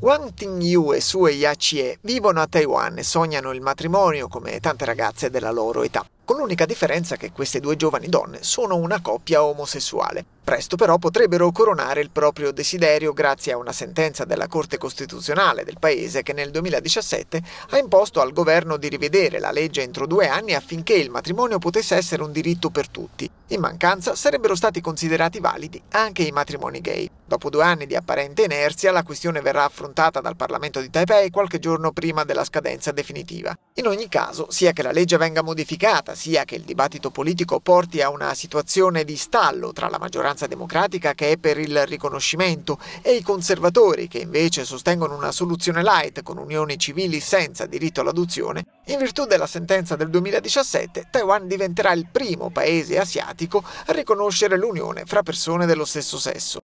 Wang Tingyu e Sue Yacie vivono a Taiwan e sognano il matrimonio come tante ragazze della loro età, con l'unica differenza che queste due giovani donne sono una coppia omosessuale. Presto però potrebbero coronare il proprio desiderio grazie a una sentenza della Corte Costituzionale del Paese che nel 2017 ha imposto al governo di rivedere la legge entro due anni affinché il matrimonio potesse essere un diritto per tutti. In mancanza sarebbero stati considerati validi anche i matrimoni gay. Dopo due anni di apparente inerzia, la questione verrà affrontata dal Parlamento di Taipei qualche giorno prima della scadenza definitiva. In ogni caso, sia che la legge venga modificata, sia che il dibattito politico porti a una situazione di stallo tra la maggioranza Alleanza Democratica che è per il riconoscimento e i conservatori che invece sostengono una soluzione light con unioni civili senza diritto all'adozione, in virtù della sentenza del 2017 Taiwan diventerà il primo paese asiatico a riconoscere l'unione fra persone dello stesso sesso.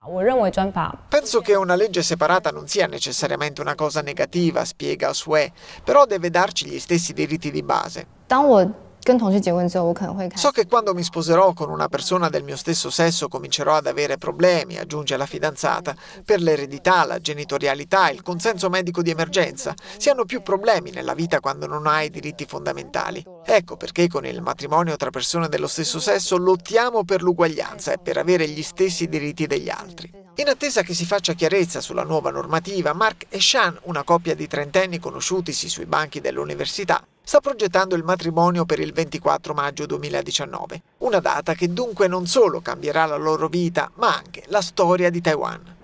Penso che una legge separata non sia necessariamente una cosa negativa, spiega Sue, però deve darci gli stessi diritti di base. 当我 So che quando mi sposerò con una persona del mio stesso sesso comincerò ad avere problemi, aggiunge la fidanzata, per l'eredità, la genitorialità, il consenso medico di emergenza. Si hanno più problemi nella vita quando non hai diritti fondamentali. Ecco perché con il matrimonio tra persone dello stesso sesso lottiamo per l'uguaglianza e per avere gli stessi diritti degli altri. In attesa che si faccia chiarezza sulla nuova normativa, Mark e Sean, una coppia di trentenni conosciutisi sui banchi dell'università, sta progettando il matrimonio per il 24 maggio 2019, una data che dunque non solo cambierà la loro vita, ma anche la storia di Taiwan.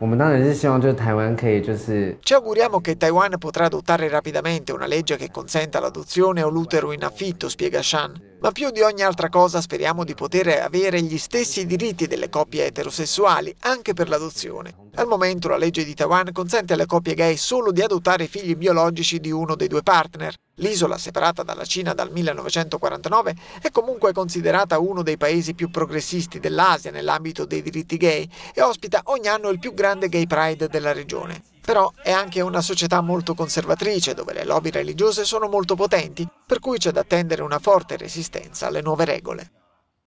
Ci auguriamo che Taiwan potrà adottare rapidamente una legge che consenta l'adozione o l'utero in affitto, spiega Shan. Ma più di ogni altra cosa speriamo di poter avere gli stessi diritti delle coppie eterosessuali, anche per l'adozione. Al momento la legge di Taiwan consente alle coppie gay solo di adottare figli biologici di uno dei due partner. L'isola, separata dalla Cina dal 1949, è comunque considerata uno dei paesi più progressisti dell'Asia nell'ambito dei diritti gay e ospita ogni anno il più grande gay pride della regione. Però è anche una società molto conservatrice, dove le lobby religiose sono molto potenti per cui c'è da attendere una forte resistenza alle nuove regole.